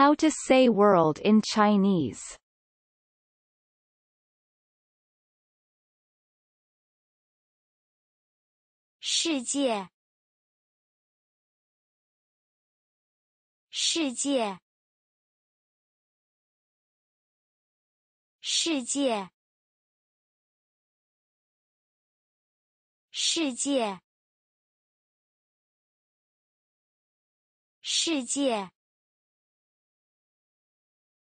How to Say World in Chinese Shijie Shijie Shijie Shijie 世界